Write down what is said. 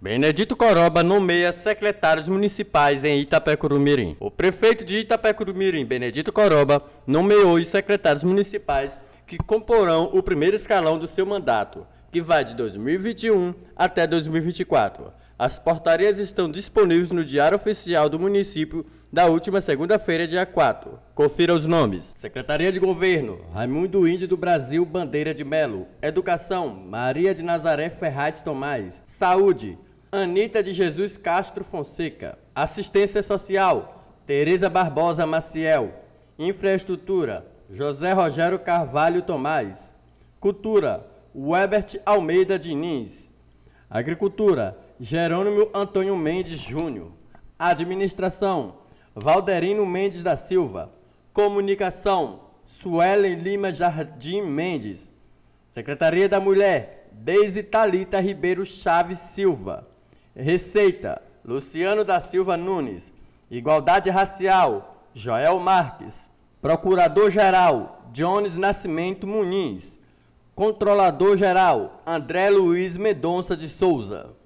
Benedito Coroba nomeia secretários municipais em Itapecuru-Mirim. O prefeito de Itapecuru-Mirim, Benedito Coroba, nomeou os secretários municipais que comporão o primeiro escalão do seu mandato, que vai de 2021 até 2024. As portarias estão disponíveis no Diário Oficial do município da última segunda-feira, dia 4. Confira os nomes: Secretaria de Governo, Raimundo Índio do Brasil Bandeira de Melo, Educação, Maria de Nazaré Ferraz Tomás, Saúde, Anita de Jesus Castro Fonseca. Assistência Social, Tereza Barbosa Maciel. Infraestrutura, José Rogério Carvalho Tomás. Cultura, Webert Almeida Diniz. Agricultura, Jerônimo Antônio Mendes Júnior. Administração, Valderino Mendes da Silva. Comunicação, Suelen Lima Jardim Mendes. Secretaria da Mulher, Deise Talita Ribeiro Chaves Silva. Receita, Luciano da Silva Nunes. Igualdade Racial, Joel Marques. Procurador-Geral, Jones Nascimento Muniz. Controlador-Geral, André Luiz Medonça de Souza.